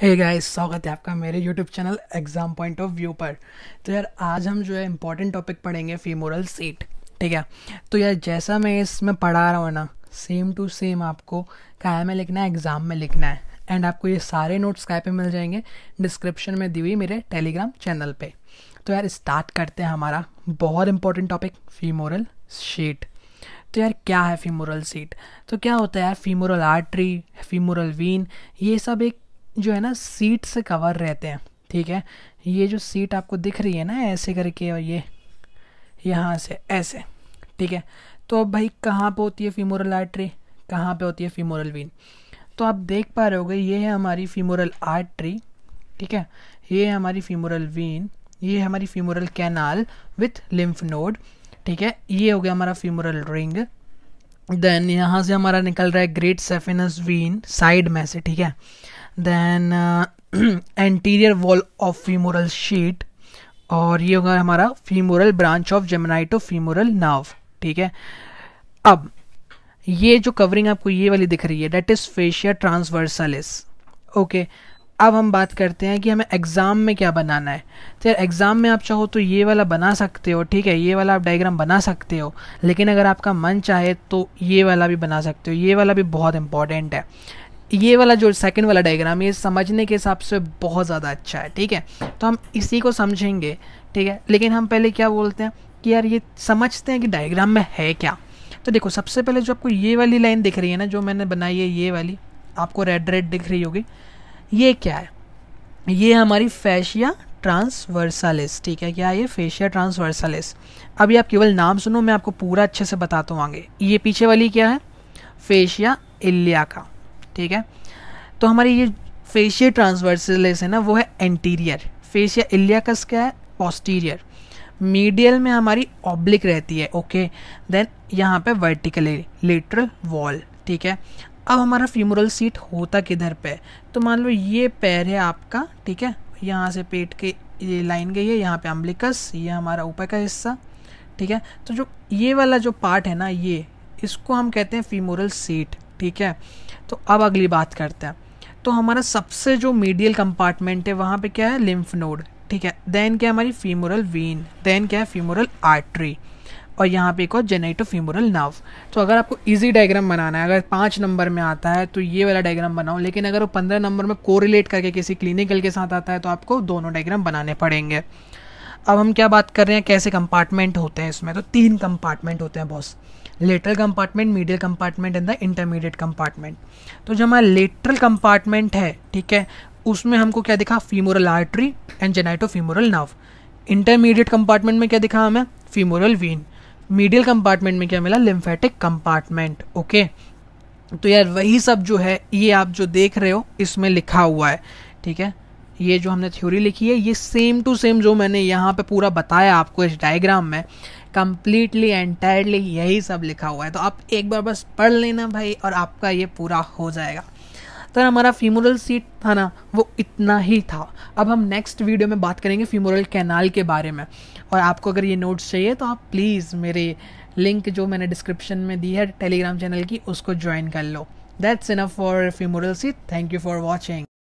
hey guys स्वागत है आपका मेरे YouTube channel exam point of view पर तो यार आज हम जो है इम्पोर्टेंट टॉपिक पढ़ेंगे फीमोरल सीट ठीक है तो यार जैसा मैं इसमें पढ़ा रहा हूँ ना सेम टू सेम आपको काय में लिखना है एग्ज़ाम में लिखना है एंड आपको ये सारे नोट्स काय पे मिल जाएंगे डिस्क्रिप्शन में दी हुई मेरे टेलीग्राम चैनल पर तो यार स्टार्ट करते हैं हमारा बहुत इंपॉर्टेंट टॉपिक फीमोरल सीट तो यार क्या है फीमोरल सीट तो क्या होता है यार फीमोरल आर्टरी फीमोरल वीन ये सब एक जो है ना सीट से कवर रहते हैं ठीक है ये जो सीट आपको दिख रही है ना ऐसे करके और ये यहाँ से ऐसे ठीक है तो अब भाई कहाँ पे होती है फीमोरल आर्टरी कहाँ पे होती है फीमोरल वीन तो आप देख पा रहे हो ये है हमारी फीमोरल आर्टरी ठीक है ये है हमारी फीमोरल वीन ये है हमारी femoral canal with lymph node ठीक है ये हो गया हमारा फीमोरल रिंग देन यहाँ से हमारा निकल रहा है ग्रेट सेफिनस वीन साइड में से ठीक है then anterior wall of femoral sheath और ये होगा हमारा femoral branch of genitofemoral nerve ठीक है अब ये जो कवरिंग आपको ये वाली दिख रही है that is fascia transversalis okay अब हम बात करते हैं कि हमें एग्ज़ाम में क्या बनाना है तो यार एग्ज़ाम में आप चाहो तो ये वाला बना सकते हो ठीक है ये वाला आप डायग्राम बना सकते हो लेकिन अगर आपका मन चाहे तो ये वाला भी बना सकते हो ये वाला भी बहुत इंपॉर्टेंट है ये वाला जो सेकंड वाला डायग्राम ये समझने के हिसाब से बहुत ज़्यादा अच्छा है ठीक है तो हम इसी को समझेंगे ठीक है लेकिन हम पहले क्या बोलते हैं कि यार ये समझते हैं कि डायग्राम में है क्या तो देखो सबसे पहले जो आपको ये वाली लाइन दिख रही है ना जो मैंने बनाई है ये वाली आपको रेड रेड दिख रही होगी ये क्या है ये हमारी फैशिया ट्रांसवर्सालिस ठीक है क्या ये फेशिया ट्रांसवर्सालिस अभी आप केवल नाम सुनो मैं आपको पूरा अच्छे से बताता हूँ आगे ये पीछे वाली क्या है फेशिया इलिया का ठीक है तो हमारी ये फेशिया ट्रांसवर्सलेस है ना वो है एंटीरियर फेशिया इलियाकस क्या है पोस्टीरियर मीडियल में हमारी ऑब्लिक रहती है ओके देन यहाँ पे वर्टिकल लेटरल वॉल ठीक है अब हमारा फ्यूमरल सीट होता किधर पे तो मान लो ये पैर है आपका ठीक है यहाँ से पेट के ये लाइन गई है यहाँ पे अम्बलिकस ये हमारा ऊपर का हिस्सा ठीक है तो जो ये वाला जो पार्ट है ना ये इसको हम कहते हैं फीमोरल सीट ठीक है तो अब अगली बात करते हैं तो हमारा सबसे जो मीडियल कंपार्टमेंट है वहाँ पे क्या है लिम्फ नोड ठीक है देन क्या है हमारी फीमोरल वीन देन क्या है फीमोरल आर्टरी और यहाँ पे एक और जेनेटो फीमोरल नर्व तो अगर आपको इजी डायग्राम बनाना है अगर पाँच नंबर में आता है तो ये वाला डायग्राम बनाओ लेकिन अगर वो पंद्रह नंबर में कोरिलेट करके किसी क्लिनिकल के साथ आता है तो आपको दोनों डायग्राम बनाने पड़ेंगे अब हम क्या बात कर रहे हैं कैसे कंपार्टमेंट होते हैं इसमें तो तीन कंपार्टमेंट होते हैं boss lateral compartment medial compartment and the intermediate compartment तो जो हमारा लेटरल कंपार्टमेंट है ठीक है उसमें हमको क्या दिखा femoral artery and genitofemoral nerve intermediate compartment में क्या दिखा हमें फीमोरल वीन मीडियल कंपार्टमेंट में क्या मिला लिम्फेटिक कंपार्टमेंट ओके तो यार वही सब जो है ये आप जो देख रहे हो इसमें लिखा हुआ है ठीक है ये जो हमने थ्योरी लिखी है ये सेम टू सेम जो मैंने यहाँ पे पूरा बताया आपको इस डायग्राम में कम्प्लीटली एंटायरली यही सब लिखा हुआ है तो आप एक बार बस पढ़ लेना भाई और आपका ये पूरा हो जाएगा तो हमारा फीमोरल सीट था ना वो इतना ही था अब हम नेक्स्ट वीडियो में बात करेंगे फीमोरल कैनाल के बारे में और आपको अगर ये नोट्स चाहिए तो आप प्लीज़ मेरे लिंक जो मैंने डिस्क्रिप्शन में दी है टेलीग्राम चैनल की उसको ज्वाइन कर लो that's enough for femoral sheath thank you for watching